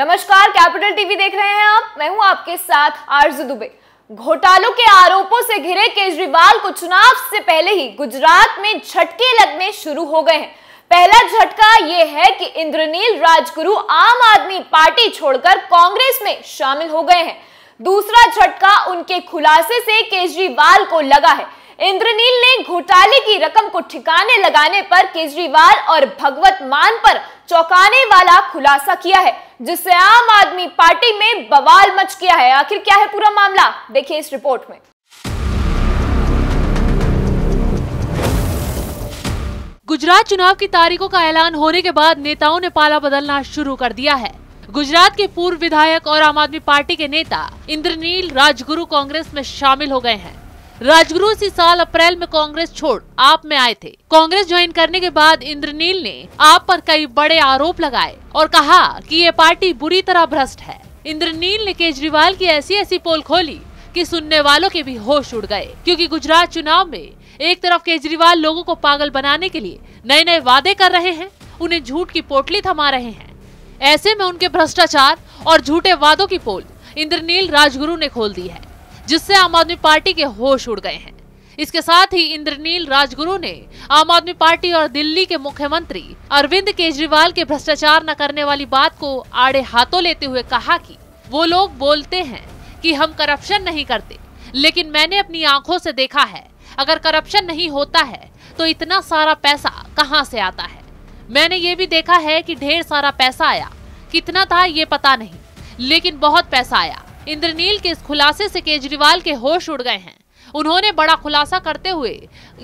नमस्कार capital TV देख रहे हैं आप मैं हूं आपके साथ आरज दुबे घोटालों के आरोपों से घिरे केजरीवाल को चुनाव से पहले ही गुजरात में झटके लगने शुरू हो गए हैं पहला झटका ये है कि इंद्रनील राजगुरु आम आदमी पार्टी छोड़कर कांग्रेस में शामिल हो गए हैं दूसरा झटका उनके खुलासे से केजरीवाल को लगा है इंद्रनील ने घोटाले की रकम को ठिकाने लगाने पर केजरीवाल और भगवत मान पर चौंकाने वाला खुलासा किया है जिससे आम आदमी पार्टी में बवाल मच गया है आखिर क्या है पूरा मामला देखिए इस रिपोर्ट में गुजरात चुनाव की तारीखों का ऐलान होने के बाद नेताओं ने पाला बदलना शुरू कर दिया है गुजरात के पूर्व विधायक और आम आदमी पार्टी के नेता इंद्रनील राजगुरु कांग्रेस में शामिल हो गए हैं राजगुरु इसी साल अप्रैल में कांग्रेस छोड़ आप में आए थे कांग्रेस ज्वाइन करने के बाद इंद्रनील ने आप पर कई बड़े आरोप लगाए और कहा कि ये पार्टी बुरी तरह भ्रष्ट है इंद्रनील ने केजरीवाल की ऐसी ऐसी पोल खोली कि सुनने वालों के भी होश उड़ गए क्योंकि गुजरात चुनाव में एक तरफ केजरीवाल लोगों को पागल बनाने के लिए नए नए वादे कर रहे हैं उन्हें झूठ की पोटली थमा रहे हैं ऐसे में उनके भ्रष्टाचार और झूठे वादों की पोल इंद्रनील राजगुरु ने खोल दी है जिससे आम आदमी पार्टी के होश उड़ गए हैं इसके साथ ही इंद्रनील राजगुरु ने आम आदमी पार्टी और दिल्ली के मुख्यमंत्री अरविंद केजरीवाल के भ्रष्टाचार न करने वाली बात को आड़े हाथों लेते हुए कहा कि वो लोग बोलते हैं कि हम करप्शन नहीं करते लेकिन मैंने अपनी आंखों से देखा है अगर करप्शन नहीं होता है तो इतना सारा पैसा कहाँ से आता है मैंने ये भी देखा है की ढेर सारा पैसा आया कितना था ये पता नहीं लेकिन बहुत पैसा आया इंद्रनील के इस खुलासे से केजरीवाल के होश उड़ गए हैं उन्होंने बड़ा खुलासा करते हुए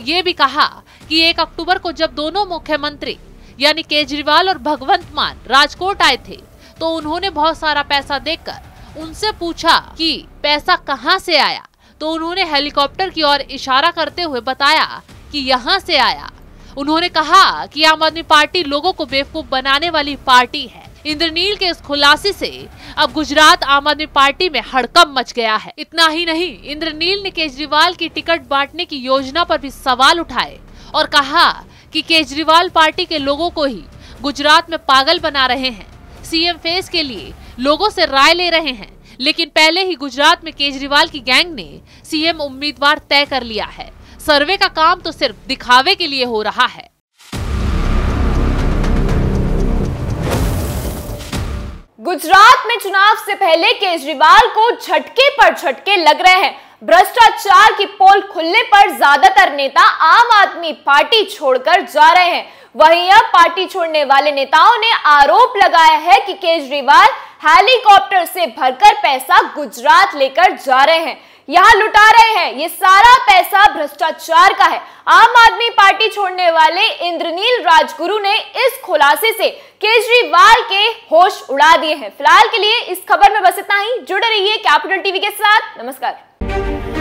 ये भी कहा कि एक अक्टूबर को जब दोनों मुख्यमंत्री यानी केजरीवाल और भगवंत मान राजकोट आए थे तो उन्होंने बहुत सारा पैसा देकर उनसे पूछा कि पैसा कहां से आया तो उन्होंने हेलीकॉप्टर की ओर इशारा करते हुए बताया कि यहाँ से आया उन्होंने कहा कि आम आदमी पार्टी लोगों को बेवकूफ बनाने वाली पार्टी है इंद्रनील के इस खुलासे से अब गुजरात आम आदमी पार्टी में हड़कम मच गया है इतना ही नहीं इंद्रनील ने केजरीवाल की टिकट बांटने की योजना पर भी सवाल उठाए और कहा कि केजरीवाल पार्टी के लोगों को ही गुजरात में पागल बना रहे हैं सीएम फेस के लिए लोगों से राय ले रहे हैं लेकिन पहले ही गुजरात में केजरीवाल की गैंग ने सीएम उम्मीदवार तय कर लिया है सर्वे का काम तो सिर्फ दिखावे के लिए हो रहा है गुजरात में चुनाव से पहले केजरीवाल को झटके पर झटके लग रहे हैं भ्रष्टाचार की पोल खुलने पर ज्यादातर नेता आम आदमी पार्टी छोड़कर जा रहे हैं वहीं अब पार्टी छोड़ने वाले नेताओं ने आरोप लगाया है कि केजरीवाल हेलीकॉप्टर से भरकर पैसा गुजरात लेकर जा रहे हैं यहाँ लुटा रहे हैं ये सारा पैसा भ्रष्टाचार का है आम आदमी पार्टी छोड़ने वाले इंद्रनील राजगुरु ने इस खुलासे से केजरीवाल के होश उड़ा दिए हैं फिलहाल के लिए इस खबर में बस इतना ही जुड़े रहिए कैपिटल टीवी के साथ नमस्कार